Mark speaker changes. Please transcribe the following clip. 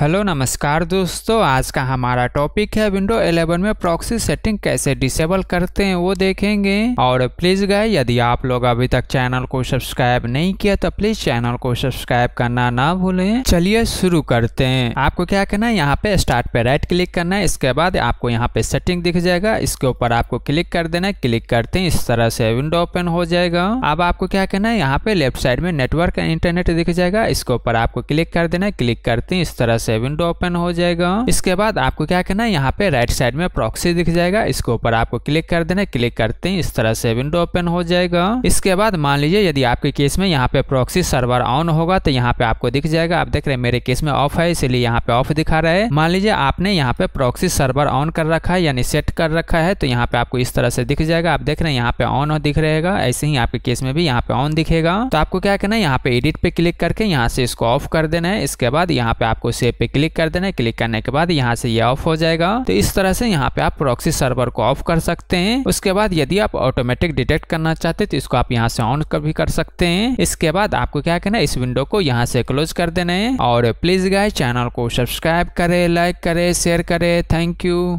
Speaker 1: hello नमस्कार दोस्तों आज का हमारा टॉपिक है विंडो 11 में प्रॉक्सी सेटिंग कैसे डिसेबल करते हैं वो देखेंगे और प्लीज गए यदि आप लोग अभी तक चैनल को सब्सक्राइब नहीं किया तो प्लीज चैनल को सब्सक्राइब करना ना भूलें चलिए शुरू करते हैं आपको क्या करना है यहाँ पे स्टार्ट पे राइट क्लिक करना है इसके बाद आपको यहाँ पे सेटिंग दिख जाएगा इसके ऊपर आपको क्लिक कर देना है क्लिक करते हैं इस तरह से विंडो ओपन हो जाएगा अब आपको क्या करना है यहाँ पे लेफ्ट साइड में नेटवर्क इंटरनेट दिख जाएगा इसके ऊपर आपको क्लिक कर देना है क्लिक करते हैं इस तरह से से विंडो ओपन हो जाएगा इसके बाद आपको क्या करना है यहाँ पे राइट साइड में प्रॉक्सी दिख जाएगा इसके ऊपर आपको क्लिक कर देना है क्लिक करते ही इस तरह से विंडो ओपन हो जाएगा इसके बाद मान लीजिए यदि आपके केस में यहाँ पे प्रॉक्सी सर्वर ऑन होगा तो यहाँ पे आपको दिख जाएगा आप देख रहे हैं मेरे केस में ऑफ है इसलिए यहाँ पे ऑफ दिखा रहा है मान लीजिए आपने यहाँ पे प्रॉक्सी सर्वर ऑन कर रखा है यानी सेट कर रखा है तो यहाँ पे आपको इस तरह से दिख जाएगा आप देख रहे हैं यहाँ पे ऑन दिख रहेगा ऐसे ही आपके केस में भी यहाँ पे ऑन दिखेगा तो आपको क्या करना है यहाँ पे एडिट पे क्लिक करके यहाँ से इसको ऑफ कर देना है इसके बाद यहाँ पे आपको सेव पे क्लिक कर देना क्लिक करने के बाद यहाँ से ये ऑफ हो जाएगा तो इस तरह से यहाँ पे आप प्रॉक्सी सर्वर को ऑफ कर सकते हैं उसके बाद यदि आप ऑटोमेटिक डिटेक्ट करना चाहते तो इसको आप यहाँ से ऑन भी कर सकते हैं इसके बाद आपको क्या करना है इस विंडो को यहाँ से क्लोज कर देना है और प्लीज गाय चैनल को सब्सक्राइब करे लाइक करे शेयर करे थैंक यू